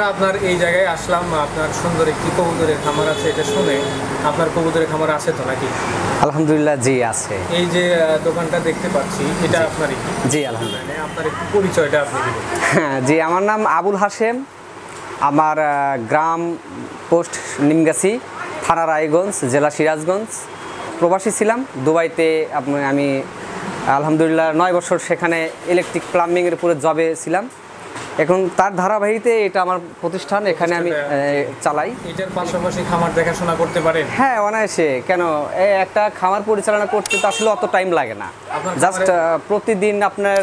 আমরা আপনার এই জায়গায় আসলাম আপনার সুন্দর একটি কবুতরের খামার আছে এটা শুনে আপনার কবুতরের খামার আছে তো নাকি আলহামদুলিল্লাহ জি আছে এই যে দোকানটা দেখতে পাচ্ছি এটা আপনার জি আলহামদুলিল্লাহ মানে আপনার একটু পরিচয়টা আপনি হ্যাঁ জি আমার নাম আবুল হাসেম আমার গ্রাম পোস্ট নিমগাছি থানা রায়গঞ্জ জেলা সিরাজগঞ্জ প্রবাসী ছিলাম দুবাইতে আমি আলহামদুলিল্লাহ নয় বছর সেখানে ইলেকট্রিক প্লাম্বিংয়ের উপরে জবে ছিলাম এখন তার ধারাবাহিতে এটা আমার প্রতিষ্ঠান এখানে আমি আচ্ছা, চালাই এটার পাশাপাশি খামার দেখাশোনা করতে পারে হ্যাঁ অনায়াসে কেন একটা খামার পরিচালনা করতে তো আসলে অত টাইম লাগে না জাস্ট প্রতিদিন আপনার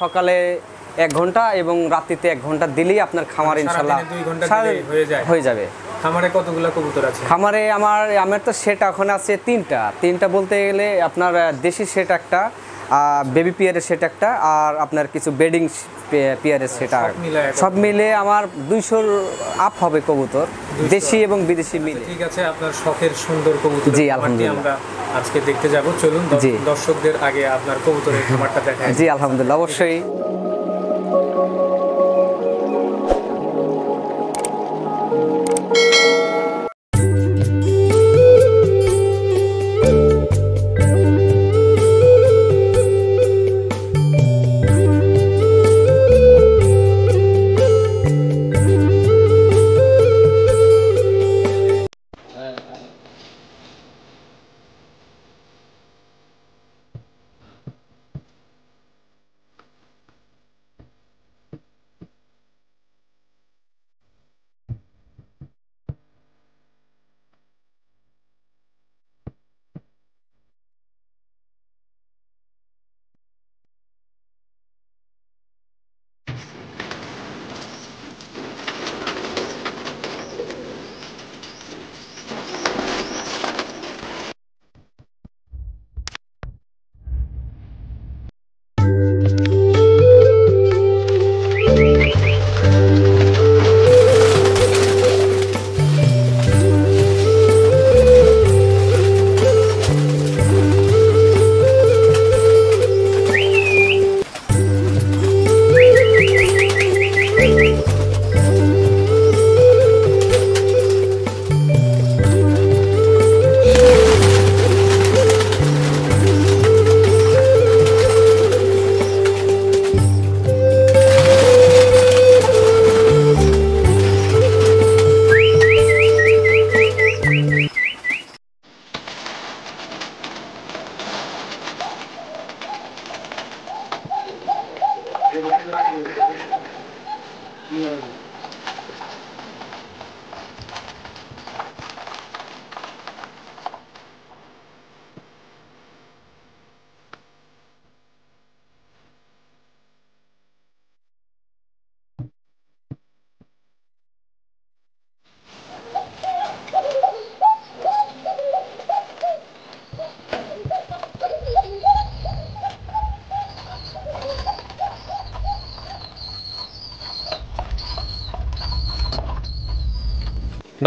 সকালে এক ঘন্টা এবং রাত্রিতে এক ঘন্টা দিলেই আপনার মানে খামার ইনশাল্লাহ হয়ে যাবে খামারে কতগুলো কবুতর আছে খামারে আমার আমার তো সেট এখন আছে তিনটা তিনটা বলতে গেলে আপনার দেশি সেট একটা বেবি পিয়ারের সেট একটা আর আপনার কিছু বেডিং পিয়ারের সেট আর সব মিলে আমার দুইশোর আপ হবে কবুতর দেশি এবং বিদেশি মিলে ঠিক আছে আপনার শখের সুন্দর কবুতর জি আলহামদুলিল্লাহ আজকে দেখতে যাব চলুন দর্শকদের আগে আপনার কবুতরের খামারটা দেখাই জি আলহামদুলিল্লাহ অবশ্যই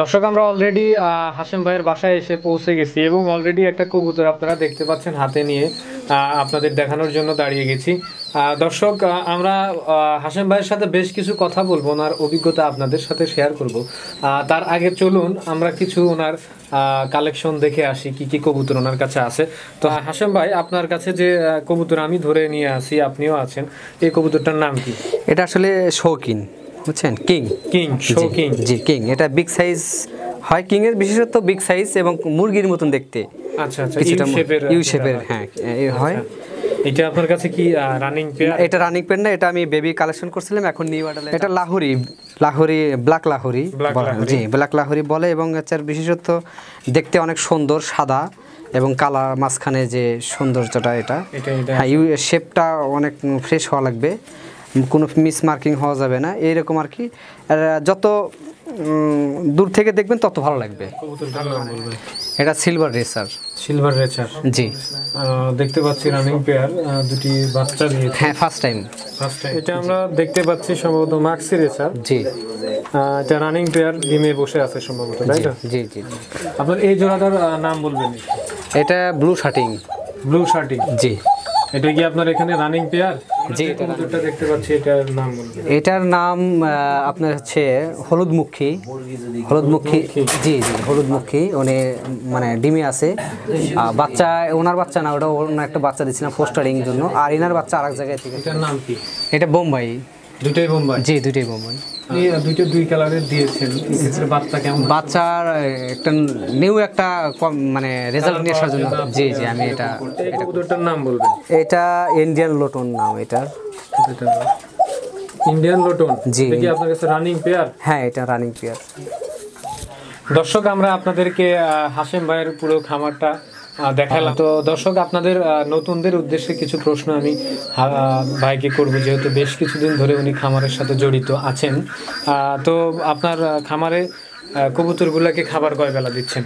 দর্শক আমরা অলরেডি হাসেম ভাইয়ের বাসায় এসে পৌঁছে গেছি এবং অলরেডি একটা কবুতর আপনারা দেখতে পাচ্ছেন হাতে নিয়ে আপনাদের দেখানোর জন্য দাঁড়িয়ে গেছি দর্শক আমরা হাসেম ভাইয়ের সাথে বেশ কিছু কথা বলবো ওনার অভিজ্ঞতা আপনাদের সাথে শেয়ার করব তার আগে চলুন আমরা কিছু ওনার কালেকশন দেখে আসি কি কি কবুতর ওনার কাছে আছে তো হাসেম ভাই আপনার কাছে যে কবুতর আমি ধরে নিয়ে আসি আপনিও আছেন এই কবুতরটার নাম কি এটা আসলে শৌকিন বুঝছেন কিং কিং শো কিং জি কিং এটা বিগ সাইজ হয় কিং এর বিশেষত্ব বিগ সাইজ এবং মুরগির মতন দেখতে আচ্ছা আচ্ছা কিছুটা ইউ শেপের হ্যাঁ এই হয় আচ্ছা, আচ্ছা। এটা আপনার কাছে কি রানিং পেয়ার এটা রানিং পেয়ার না এটা আমি বেবি কালেকশন করছিলাম এখন নিউ মডেল এটা লাহোরি লাহোরি ব্ল্যাক লাহোরি জি ব্ল্যাক লাহোরি বলে এবং এর বিশেষত্ব দেখতে অনেক সুন্দর সাদা এবং কালার মাঝখানে যে সৌন্দর্যটা এটা হ্যাঁ ইউ শেপটা অনেক ফ্রেশ হওয়া লাগবে কোনো মিস মার্কিং হওয়া যাবে না এইরকম আর কি যত দূর থেকে দেখবেন তত ভালো লাগবে এটা সিলভার রেসার সিলভার রেসার জি দেখতে পাচ্ছি রানিং পেয়ার দুটি বাচ্চা দিয়ে হ্যাঁ ফার্স্ট টাইম ফার্স্ট টাইম এটা আমরা দেখতে পাচ্ছি সম্ভবত মাক্সি রেসার জি এটা রানিং পেয়ার ডিমে বসে আছে সম্ভবত তাই না জি জি আপনার এই জোড়াটার নাম বলবেন এটা ব্লু শার্টিং ব্লু শার্টিং জি এটা কি আপনার এখানে রানিং পেয়ার জি এটার নাম আপনার হচ্ছে হলুদমুখী হলুদমুখী জি জি হলুদমুখী উনি মানে ডিমে আছে বাচ্চা ওনার বাচ্চা না ওটা অন্য একটা বাচ্চা দিচ্ছিলাম ফোস্টারিং জন্য আর এনার বাচ্চা আর এক জায়গায় থেকে এটার নাম কি এটা বোম্বাই দুটোই বোম্বাই জি দুইটাই বোম্বাই দুই কালারের দিয়েছেন বাচ্চা কেমন বাচ্চার একটা নিউ একটা মানে রেজাল্ট নিয়ে আসার জন্য আমি এটা নাম এটা ইন্ডিয়ান লোটন নাম ইন্ডিয়ান লোটন জি আপনার কাছে রানিং হ্যাঁ এটা রানিং দর্শক আমরা আপনাদেরকে হাসেম ভাইয়ের পুরো খামারটা দেখালাম তো দর্শক আপনাদের নতুনদের উদ্দেশ্যে কিছু প্রশ্ন আমি ভাইকে করব যেহেতু বেশ কিছুদিন ধরে উনি খামারের সাথে জড়িত আছেন তো আপনার খামারে কবুতরগুলাকে খাবার কয় বেলা দিচ্ছেন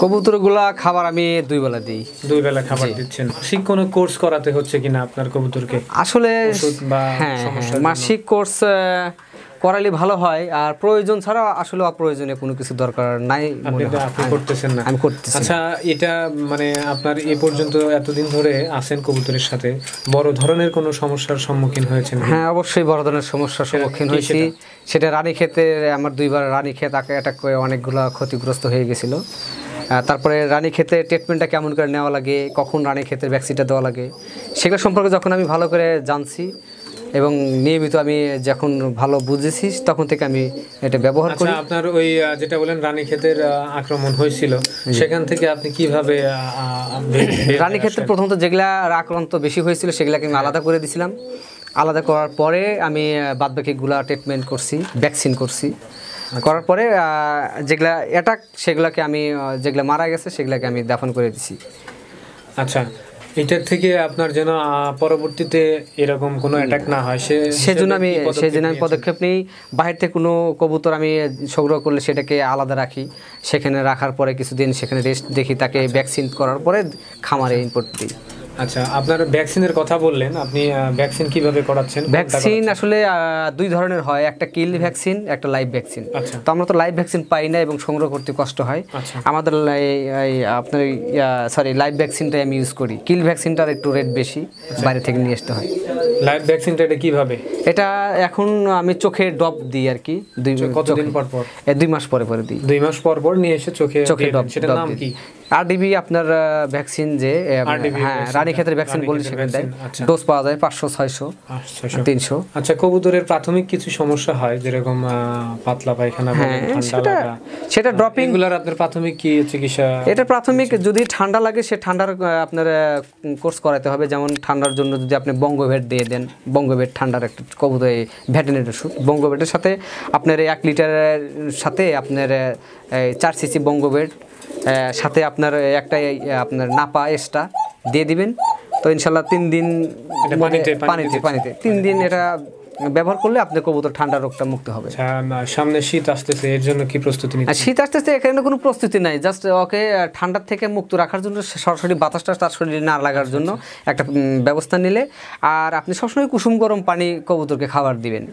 কবুতরগুলা খাবার আমি দুই বেলা দিই দুই বেলা খাবার দিচ্ছেন মাসিক কোনো কোর্স করাতে হচ্ছে কিনা আপনার কবুতরকে আসলে বা হ্যাঁ, হ্যাঁ, মাসিক কোর্স করালে ভালো হয় আর প্রয়োজন ছাড়া আসলে অপ্রয়োজনে কোনো কিছু দরকার নাই আপনি করতেছেন না আমি করতেছি আচ্ছা এটা মানে আপনার এ পর্যন্ত এতদিন ধরে আছেন কবুতরের সাথে বড় ধরনের কোনো সমস্যার সম্মুখীন হয়েছেন হ্যাঁ অবশ্যই বড় ধরনের সমস্যার সম্মুখীন হয়েছি সেটা রানী খেতে আমার দুইবার রানী খেত অ্যাটাক করে অনেকগুলো ক্ষতিগ্রস্ত হয়ে গেছিলো তারপরে রানী ক্ষেতে ট্রিটমেন্টটা কেমন করে নেওয়া লাগে কখন রানী ক্ষেতের ভ্যাকসিনটা দেওয়া লাগে সেগুলো সম্পর্কে যখন আমি ভালো করে জানছি এবং নিয়মিত আমি যখন ভালো বুঝেছি তখন থেকে আমি এটা ব্যবহার আচ্ছা, করি আপনার ওই যেটা বলেন রানী ক্ষেতের আক্রমণ হয়েছিল সেখান থেকে আপনি কিভাবে ক্ষেত্রে প্রথমত যেগুলা আক্রান্ত বেশি হয়েছিল সেগুলাকে আমি হ্যাঁ। আলাদা করে দিছিলাম আলাদা করার পরে আমি বাদবাকিগুলা ট্রিটমেন্ট করছি ভ্যাকসিন করছি আচ্ছা। করার পরে যেগুলা অ্যাটাক সেগুলাকে আমি যেগুলো মারা গেছে সেগুলাকে আমি দাফন করে দিছি আচ্ছা এটার থেকে আপনার যেন পরবর্তীতে এরকম কোনো অ্যাটাক না হয় সে সেজন্য আমি সেজন্য আমি পদক্ষেপ নিই বাইরে থেকে কোনো কবুতর আমি সংগ্রহ করলে সেটাকে আলাদা রাখি সেখানে রাখার পরে কিছুদিন সেখানে রেস্ট দেখি তাকে ভ্যাকসিন আচ্ছা। করার পরে খামারে ইনপুট দিই আচ্ছা আপনার ভ্যাকসিনের কথা বললেন আপনি ভ্যাকসিন কিভাবে করাচ্ছেন ভ্যাকসিন আসলে দুই ধরনের হয় একটা কিল ভ্যাকসিন একটা লাইভ আচ্ছা। ভ্যাকসিন তো আমরা তো লাইভ ভ্যাকসিন পাই না এবং সংগ্রহ করতে কষ্ট হয় আচ্ছা। আমাদের আপনার সরি লাইভ ভ্যাকসিনটাই আমি ইউজ করি কিল ভ্যাকসিনটার একটু রেট বেশি আচ্ছা। বাইরে থেকে নিয়ে আসতে হয় লাইভ ভ্যাকসিনটা এটা কিভাবে এটা এখন আমি চোখে ডপ দিই আর কি দুই কতদিন পর পর দুই মাস পরে পরে দিই দুই মাস পর পর নিয়ে এসে চোখে চোখে ডপ সেটার নাম কি আরডিবি আপনার ভ্যাকসিন যে হ্যাঁ রানী ক্ষেত্রে ভ্যাকসিন বলি সেখানে দেয় ডোজ পাওয়া যায় পাঁচশো ছয়শো তিনশো আচ্ছা কবুতরের প্রাথমিক কিছু সমস্যা হয় যেরকম পাতলা পায়খানা হ্যাঁ, সেটা সেটা ড্রপিং গুলার আপনার প্রাথমিক কি চিকিৎসা এটা প্রাথমিক যদি ঠান্ডা লাগে সে ঠান্ডার আপনার কোর্স করাতে হবে যেমন ঠান্ডার জন্য যদি আপনি ভেট দিয়ে দেন ভেট ঠান্ডার একটা কবুতর ভ্যাটেনের ওষুধ বঙ্গভেটের সাথে আপনার এক লিটারের সাথে আপনার চার সিসি বঙ্গভেট সাথে আপনার একটা আপনার নাপা এসটা দিয়ে দিবেন তো ইনশাল্লাহ তিন দিন পানিতে পানিতে তিন দিন এটা ব্যবহার করলে আপনার কবুতর ঠান্ডা রোগটা মুক্ত হবে আচ্ছা, সামনে শীত আসতেছে এর জন্য কি প্রস্তুতি নিতে শীত আসতেছে এখানে কোনো প্রস্তুতি নাই জাস্ট ওকে ঠান্ডার থেকে মুক্ত রাখার জন্য সরাসরি বাতাসটা তার শরীরে না লাগার জন্য আচ্ছা, আচ্ছা। একটা ব্যবস্থা নিলে আর আপনি সবসময় কুসুম গরম পানি কবুতরকে খাবার দিবেন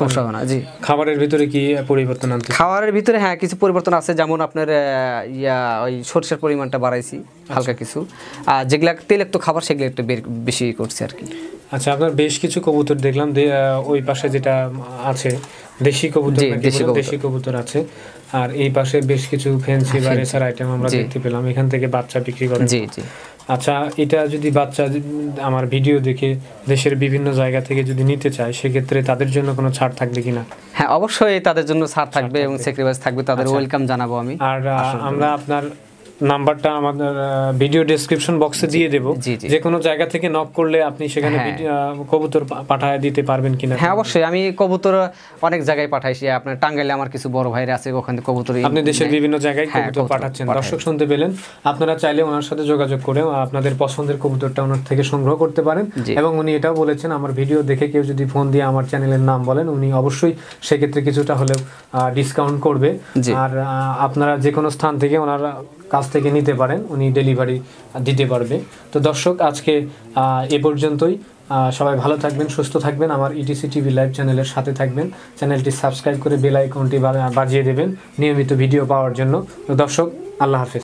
সমস্যা হবে না জি খাবারের ভিতরে কি পরিবর্তন আনতে খাবারের ভিতরে হ্যাঁ কিছু পরিবর্তন আছে যেমন আপনার ইয়া ওই সরষের পরিমাণটা বাড়াইছি হালকা কিছু আর যেগুলা তেলের তো খাবার সেগুলো একটু বেশি করছে আর কি আচ্ছা আপনার বেশ কিছু কবুতর দেখলাম যেটা ওই পাশে যেটা আছে দেশি কবুতর দেশি কবুতর আছে আর এই পাশে বেশ কিছু ফ্যান্সি বা রেসার আইটেম আমরা দেখতে পেলাম এখান থেকে বাচ্চা বিক্রি করে জি জি আচ্ছা এটা যদি বাচ্চা আমার ভিডিও দেখে দেশের বিভিন্ন জায়গা থেকে যদি নিতে চায় সেক্ষেত্রে তাদের জন্য কোনো ছাড় থাকবে কিনা হ্যাঁ অবশ্যই তাদের জন্য ছাড় থাকবে এবং স্যাক্রিফাইস থাকবে তাদের ওয়েলকাম আচ্ছা। জানাবো আমি আর আমরা আপনার নাম্বারটা আমাদের ভিডিও ডেসক্রিপশন বক্সে দিয়ে দেব যে কোনো জায়গা থেকে নক করলে আপনি সেখানে হ্যাঁ। কবুতর পাঠায় দিতে পারবেন কিনা হ্যাঁ অবশ্যই আমি কবুতর অনেক জায়গায় পাঠাইছি আপনার টাঙ্গাইলে আমার কিছু বড় ভাইরা আছে ওখান থেকে কবুতর আপনি দেশের বিভিন্ন জায়গায় হ্যাঁ, কবুতর পাঠাচ্ছেন দর্শক শুনতে পেলেন আপনারা চাইলে ওনার সাথে যোগাযোগ করে আপনাদের পছন্দের কবুতরটা ওনার থেকে সংগ্রহ করতে পারেন এবং উনি এটাও বলেছেন আমার ভিডিও দেখে কেউ যদি ফোন দিয়ে আমার চ্যানেলের নাম বলেন উনি অবশ্যই সেক্ষেত্রে কিছুটা হলেও ডিসকাউন্ট করবে আর আপনারা যে কোনো স্থান থেকে ওনারা কাছ থেকে নিতে পারেন উনি ডেলিভারি দিতে পারবে তো দর্শক আজকে এ পর্যন্তই সবাই ভালো থাকবেন সুস্থ থাকবেন আমার ইটিসি টিভি লাইভ চ্যানেলের সাথে থাকবেন চ্যানেলটি সাবস্ক্রাইব করে বেল আইকনটি বাজিয়ে দেবেন নিয়মিত ভিডিও পাওয়ার জন্য তো দর্শক আল্লাহ হাফেজ